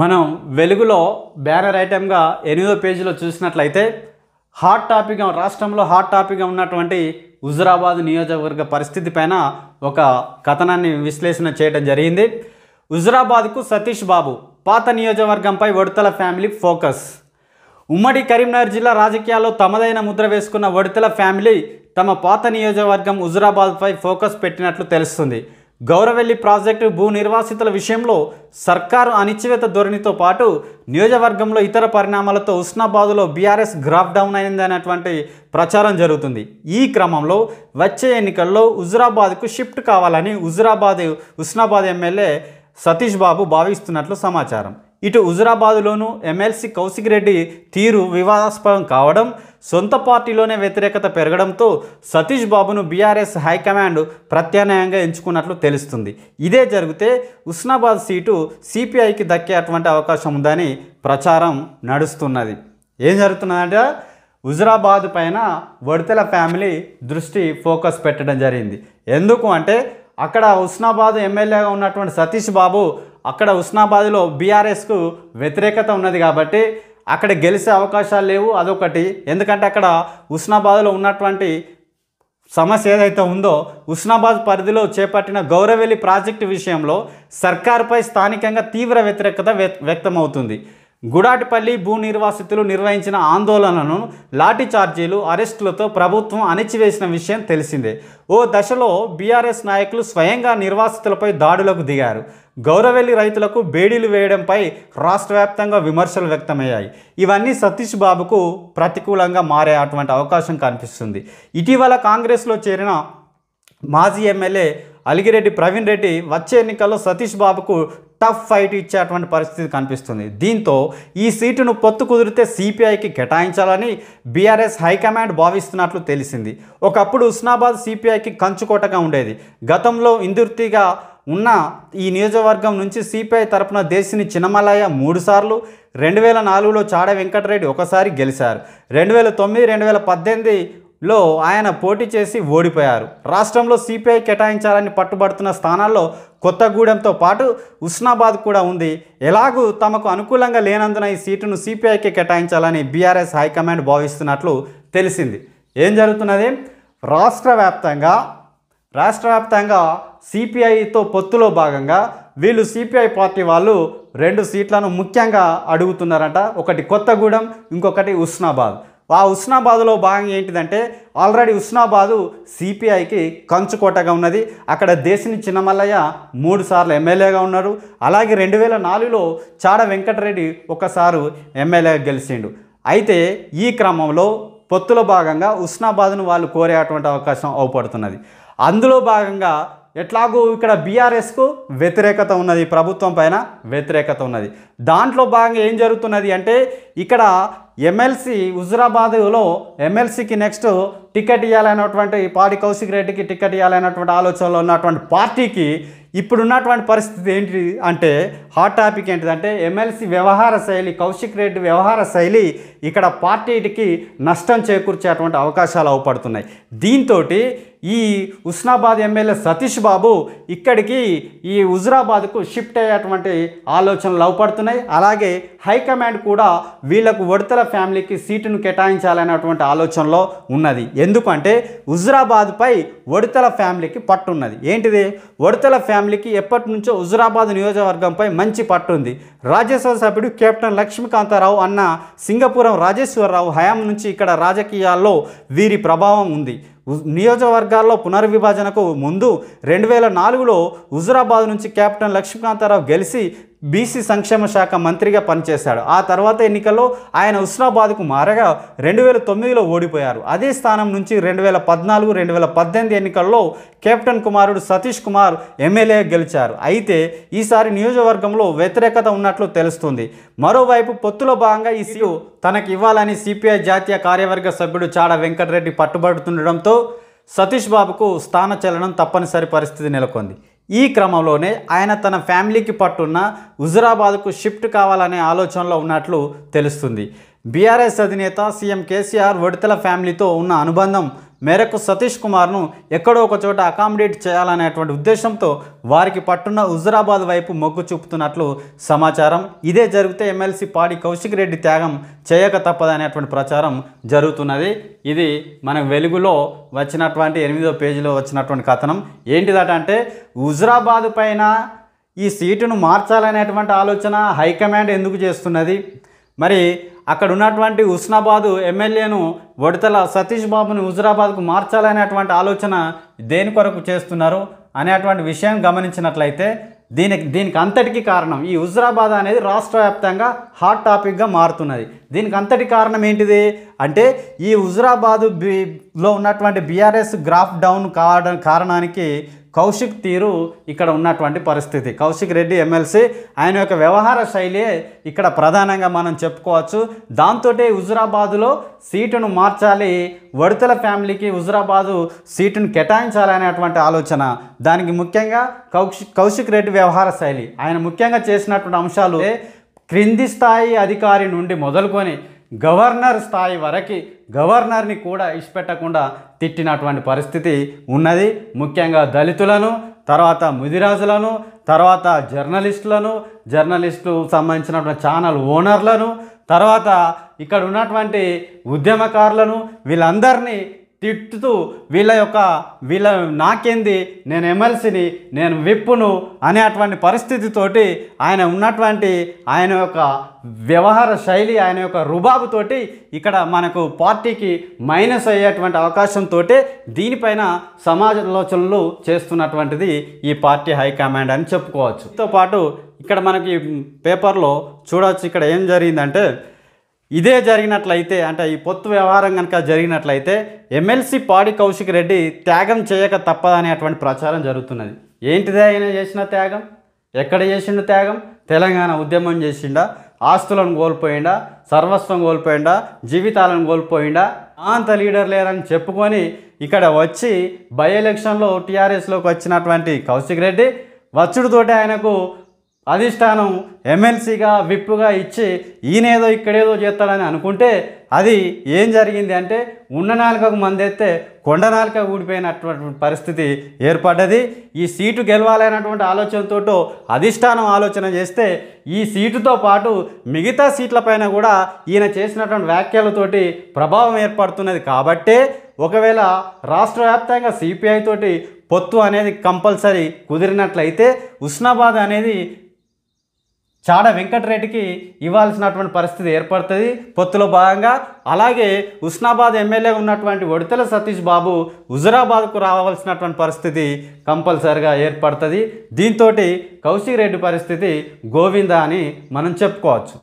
మనం వెలుగులో బ్యానర్ ఐటెంగా ఎనిమిదో పేజీలో చూసినట్లయితే హాట్ టాపిక్ రాష్ట్రంలో హాట్ టాపిక్గా ఉన్నటువంటి హుజురాబాద్ నియోజకవర్గ పరిస్థితి పైన ఒక కథనాన్ని విశ్లేషణ చేయడం జరిగింది హుజురాబాద్కు సతీష్ బాబు పాత నియోజకవర్గంపై వడతల ఫ్యామిలీ ఫోకస్ ఉమ్మడి కరీంనగర్ జిల్లా రాజకీయాల్లో తమదైన ముద్ర వేసుకున్న వడతల ఫ్యామిలీ తమ పాత నియోజకవర్గం హుజురాబాద్పై ఫోకస్ పెట్టినట్లు తెలుస్తుంది గౌరవెల్లి ప్రాజెక్టు భూ నిర్వాసితుల విషయంలో సర్కారు అనిశ్చివేత ధోరణితో పాటు నియోజకవర్గంలో ఇతర పరిణామాలతో ఉస్నాబాదులో బీఆర్ఎస్ గ్రాఫ్ డౌన్ అయిందనేటువంటి ప్రచారం జరుగుతుంది ఈ క్రమంలో వచ్చే ఎన్నికల్లో హుజురాబాద్కు షిఫ్ట్ కావాలని హుజురాబాద్ ఉస్నాబాద్ ఎమ్మెల్యే సతీష్ బాబు భావిస్తున్నట్లు సమాచారం ఇటు హుజురాబాదులోనూ ఎమ్మెల్సీ కౌశిక్ రెడ్డి తీరు వివాదాస్పదం కావడం సొంత పార్టీలోనే వ్యతిరేకత పెరగడంతో సతీష్ బాబును బీఆర్ఎస్ హైకమాండ్ ప్రత్యామ్నాయంగా ఎంచుకున్నట్లు తెలుస్తుంది ఇదే జరిగితే ఉస్నాబాద్ సీటు సిపిఐకి అటువంటి అవకాశం ఉందని ప్రచారం నడుస్తున్నది ఏం జరుగుతున్నదంటే హుజురాబాద్ పైన వడితెల ఫ్యామిలీ దృష్టి ఫోకస్ పెట్టడం జరిగింది ఎందుకు అంటే అక్కడ ఉస్నాబాద్ ఎమ్మెల్యేగా ఉన్నటువంటి సతీష్ బాబు అక్కడ ఉస్నాబాద్లో బీఆర్ఎస్కు వ్యతిరేకత ఉన్నది కాబట్టి అక్కడ గెలిచే అవకాశాలు లేవు అదొకటి ఎందుకంటే అక్కడ ఉస్నాబాద్లో ఉన్నటువంటి సమస్య ఏదైతే ఉందో ఉస్నాబాద్ పరిధిలో చేపట్టిన గౌరవెల్లి ప్రాజెక్టు విషయంలో సర్కార్పై స్థానికంగా తీవ్ర వ్యతిరేకత వ్యక్తమవుతుంది గుడాటిపల్లి భూ నిర్వాసితులు నిర్వహించిన ఆందోళనను లాఠీ చార్జీలు అరెస్టులతో ప్రభుత్వం అణిచివేసిన విషయం తెలిసిందే ఓ దశలో బీఆర్ఎస్ నాయకులు స్వయంగా నిర్వాసితులపై దాడులకు దిగారు గౌరవెల్లి రైతులకు బేడీలు వేయడంపై రాష్ట్ర వ్యాప్తంగా విమర్శలు వ్యక్తమయ్యాయి ఇవన్నీ సతీష్ బాబుకు ప్రతికూలంగా మారే అటువంటి అవకాశం కనిపిస్తుంది ఇటీవల కాంగ్రెస్లో చేరిన మాజీ ఎమ్మెల్యే అలిగిరెడ్డి ప్రవీణ్ రెడ్డి వచ్చే ఎన్నికల్లో సతీష్ బాబుకు టఫ్ ఫైట్ ఇచ్చేటువంటి పరిస్థితి కనిపిస్తుంది దీంతో ఈ సీటును పొత్తు కుదిరితే సిపిఐకి కేటాయించాలని బీఆర్ఎస్ హైకమాండ్ భావిస్తున్నట్లు తెలిసింది ఒకప్పుడు ఉస్నాబాద్ సిపిఐకి కంచుకోటగా ఉండేది గతంలో ఇందుర్తిగా ఉన్న ఈ నియోజకవర్గం నుంచి సిపిఐ తరపున దేశిని చిన్నమలయ్య మూడుసార్లు రెండు వేల నాలుగులో చాడ వెంకటరెడ్డి ఒకసారి గెలిచారు రెండు వేల తొమ్మిది రెండు వేల పద్దెనిమిది లో ఆయన పోటీ చేసి ఓడిపోయారు రాష్ట్రంలో సిపిఐ కేటాయించాలని పట్టుబడుతున్న స్థానాల్లో కొత్తగూడెంతో పాటు ఉస్నాబాద్ కూడా ఉంది ఎలాగూ తమకు అనుకూలంగా లేనందున ఈ సీటును సిపిఐకి కేటాయించాలని బీఆర్ఎస్ హైకమాండ్ భావిస్తున్నట్లు తెలిసింది ఏం జరుగుతున్నది రాష్ట్ర వ్యాప్తంగా రాష్ట్ర వ్యాప్తంగా సిపిఐతో పొత్తులో భాగంగా వీళ్ళు సిపిఐ పార్టీ వాళ్ళు రెండు సీట్లను ముఖ్యంగా అడుగుతున్నారంట ఒకటి కొత్తగూడెం ఇంకొకటి ఉస్నాబాద్ ఆ ఉస్నాబాదులో భాగం ఏంటిదంటే ఆల్రెడీ ఉస్నాబాదు సిపిఐకి కంచుకోటగా ఉన్నది అక్కడ దేశిని చిన్నమల్లయ్య మూడు సార్లు ఎమ్మెల్యేగా ఉన్నారు అలాగే రెండు వేల నాలుగులో చాడ వెంకటరెడ్డి ఒకసారు ఎమ్మెల్యేగా గెలిచిండు అయితే ఈ క్రమంలో పొత్తులో భాగంగా ఉస్నాబాద్ను వాళ్ళు కోరేటువంటి అవకాశం అవపడుతున్నది అందులో భాగంగా ఎట్లాగూ ఇక్కడ బీఆర్ఎస్కు వ్యతిరేకత ఉన్నది ప్రభుత్వం పైన వ్యతిరేకత ఉన్నది దాంట్లో భాగంగా ఏం జరుగుతున్నది అంటే ఇక్కడ ఎమ్మెల్సీ హుజురాబాదులో ఎమ్మెల్సీకి నెక్స్ట్ టికెట్ ఇవ్వాలన్నటువంటి పాడి కౌశిక్ రెడ్డికి టికెట్ ఇవ్వాలన్నటువంటి ఆలోచనలో ఉన్నటువంటి పార్టీకి ఇప్పుడున్నటువంటి పరిస్థితి ఏంటి అంటే హాట్ టాపిక్ ఏంటిదంటే ఎమ్మెల్సీ వ్యవహార శైలి కౌశిక్ రెడ్డి వ్యవహార శైలి ఇక్కడ పార్టీకి నష్టం చేకూర్చేటువంటి అవకాశాలు అవపడుతున్నాయి దీంతో ఈ ఉస్నాబాద్ ఎమ్మెల్యే సతీష్ బాబు ఇక్కడికి ఈ హుజురాబాద్కు షిఫ్ట్ అయ్యేటువంటి ఆలోచనలు అవపడుతున్నాయి అలాగే హైకమాండ్ కూడా వీళ్లకు వడతల ఫ్యామిలీకి సీటును కేటాయించాలనేటువంటి ఆలోచనలో ఉన్నది ఎందుకంటే హుజురాబాద్పై వడతల ఫ్యామిలీకి పట్టు ఉన్నది ఏంటిది వడతల ఫ్యామిలీకి ఎప్పటి నుంచో హుజురాబాద్ నియోజకవర్గంపై మంచి పట్టు ఉంది రాజ్యసభ సభ్యుడు కెప్టెన్ లక్ష్మీకాంతారావు అన్న సింగపురం రాజేశ్వరరావు హయాం నుంచి ఇక్కడ రాజకీయాల్లో వీరి ప్రభావం ఉంది నియోజకవర్గాల్లో పునర్విభజనకు ముందు రెండు వేల నాలుగులో హుజురాబాద్ నుంచి కెప్టెన్ లక్ష్మీకాంతారావు గెలిచి బీసీ సంక్షేమ శాఖ మంత్రిగా పనిచేశాడు ఆ తర్వాత ఎన్నికల్లో ఆయన ఉస్నాబాద్కు మారగా రెండు వేల తొమ్మిదిలో ఓడిపోయారు అదే స్థానం నుంచి రెండు వేల పద్నాలుగు రెండు వేల పద్దెనిమిది ఎన్నికల్లో కెప్టెన్ కుమారుడు సతీష్ కుమార్ ఎమ్మెల్యే గెలిచారు అయితే ఈసారి నియోజకవర్గంలో వ్యతిరేకత ఉన్నట్లు తెలుస్తుంది మరోవైపు పొత్తులో భాగంగా ఈ సీటు తనకి ఇవ్వాలని సిపిఐ జాతీయ కార్యవర్గ సభ్యుడు చాడ వెంకటరెడ్డి పట్టుబడుతుండడంతో సతీష్ బాబుకు స్థాన చలనం తప్పనిసరి పరిస్థితి నెలకొంది ఈ క్రమంలోనే ఆయన తన ఫ్యామిలీకి పట్టున్న హుజురాబాద్కు షిఫ్ట్ కావాలనే ఆలోచనలో ఉన్నట్లు తెలుస్తుంది బీఆర్ఎస్ అధినేత సీఎం కేసీఆర్ వడితల ఫ్యామిలీతో ఉన్న అనుబంధం మేరకు సతీష్ కుమార్ను ఎక్కడో ఒక చోట అకామిడేట్ చేయాలనేటువంటి ఉద్దేశంతో వారికి పట్టున్న హుజరాబాద్ వైపు మొగ్గు చూపుతున్నట్లు సమాచారం ఇదే జరిగితే ఎమ్మెల్సీ పాడి కౌశిక్ రెడ్డి త్యాగం చేయక తప్పదనేటువంటి ప్రచారం జరుగుతున్నది ఇది మన వెలుగులో వచ్చినటువంటి ఎనిమిదో పేజీలో వచ్చినటువంటి కథనం ఏంటిదట అంటే హుజరాబాద్ పైన ఈ సీటును మార్చాలనేటువంటి ఆలోచన హైకమాండ్ ఎందుకు చేస్తున్నది మరి అక్కడ ఉన్నటువంటి ఉస్నాబాదు ఎమ్మెల్యేను ఒడితల సతీష్ బాబుని హుజురాబాద్కు మార్చాలనేటువంటి ఆలోచన దేని కొరకు చేస్తున్నారు అనేటువంటి విషయం గమనించినట్లయితే దీనికి దీనికి అంతటికి కారణం ఈ హుజురాబాద్ అనేది రాష్ట్ర వ్యాప్తంగా హాట్ టాపిక్గా మారుతున్నది దీనికి అంతటి కారణం ఏంటిది అంటే ఈ హుజురాబాదు లో ఉన్నటువంటి బీఆర్ఎస్ గ్రాఫ్ డౌన్ కావడం కారణానికి కౌశిక్ తీరు ఇక్కడ ఉన్నటువంటి పరిస్థితి కౌశిక్ రెడ్డి ఎమ్మెల్సీ ఆయన యొక్క వ్యవహార శైలి ఇక్కడ ప్రధానంగా మనం చెప్పుకోవచ్చు దాంతో హుజురాబాదులో సీటును మార్చాలి వడితల ఫ్యామిలీకి హుజురాబాదు సీటును కేటాయించాలి అనేటువంటి ఆలోచన దానికి ముఖ్యంగా కౌశిక్ కౌశిక్ రెడ్డి వ్యవహార శైలి ఆయన ముఖ్యంగా చేసినటువంటి అంశాలు క్రింది స్థాయి అధికారి నుండి మొదలుకొని గవర్నర్ స్థాయి వరకు గవర్నర్ని కూడా ఇష్టపెట్టకుండా తిట్టినటువంటి పరిస్థితి ఉన్నది ముఖ్యంగా దళితులను తర్వాత ముదిరాజులను తర్వాత జర్నలిస్టులను జర్నలిస్టు సంబంధించినటువంటి ఛానల్ ఓనర్లను తర్వాత ఇక్కడ ఉన్నటువంటి ఉద్యమకారులను వీళ్ళందరినీ తిట్టుతూ వీళ్ళ యొక్క వీళ్ళ నాకేంది నేను ఎమ్మెల్సీని నేను విప్పును అనే అటువంటి పరిస్థితితోటి ఆయన ఉన్నటువంటి ఆయన యొక్క వ్యవహార శైలి ఆయన యొక్క రుబాబుతోటి ఇక్కడ మనకు పార్టీకి మైనస్ అయ్యేటువంటి అవకాశంతో దీనిపైన సమాజాలోచనలు చేస్తున్నటువంటిది ఈ పార్టీ హైకమాండ్ అని చెప్పుకోవచ్చు తో పాటు ఇక్కడ మనకి పేపర్లో చూడవచ్చు ఇక్కడ ఏం జరిగిందంటే ఇదే జరిగినట్లయితే అంటే ఈ పొత్తు వ్యవహారం కనుక జరిగినట్లయితే ఎమ్మెల్సీ పాడి కౌశిక్ రెడ్డి త్యాగం చేయక తప్పదనేటువంటి ప్రచారం జరుగుతున్నది ఏంటిదే ఆయన చేసిన త్యాగం ఎక్కడ చేసిండు త్యాగం తెలంగాణ ఉద్యమం చేసిండా ఆస్తులను కోల్పోయిండా సర్వస్వం కోల్పోయిండా జీవితాలను కోల్పోయిండా అంత లీడర్ లేరని చెప్పుకొని ఇక్కడ వచ్చి బై ఎలక్షన్లో టీఆర్ఎస్లోకి వచ్చినటువంటి కౌశిక్ రెడ్డి వచ్చుడితోటి ఆయనకు అధిష్టానం ఎమ్మెల్సీగా విప్పుగా ఇచ్చి ఈయనేదో ఇక్కడేదో చేస్తాడని అనుకుంటే అది ఏం జరిగింది అంటే ఉన్న మంది అయితే కొండ నాలుక ఊడిపోయినటువంటి పరిస్థితి ఏర్పడ్డది ఈ సీటు గెలవాలనేటువంటి ఆలోచనతో అధిష్టానం ఆలోచన చేస్తే ఈ సీటుతో పాటు మిగతా సీట్లపైన కూడా ఈయన చేసినటువంటి వ్యాఖ్యలతోటి ప్రభావం ఏర్పడుతున్నది కాబట్టే ఒకవేళ రాష్ట్ర వ్యాప్తంగా సిపిఐతోటి పొత్తు అనేది కంపల్సరీ కుదిరినట్లయితే ఉష్ణాబాద్ అనేది చాడ వెంకటరెడ్డికి ఇవ్వాల్సినటువంటి పరిస్థితి ఏర్పడుతుంది పొత్తులో భాగంగా అలాగే ఉస్నాబాద్ ఎమ్మెల్యే ఉన్నటువంటి ఒడితెల సతీష్ బాబు హుజురాబాద్కు రావాల్సినటువంటి పరిస్థితి కంపల్సరిగా ఏర్పడుతుంది దీంతో కౌశిక్ రెడ్డి పరిస్థితి గోవింద అని మనం చెప్పుకోవచ్చు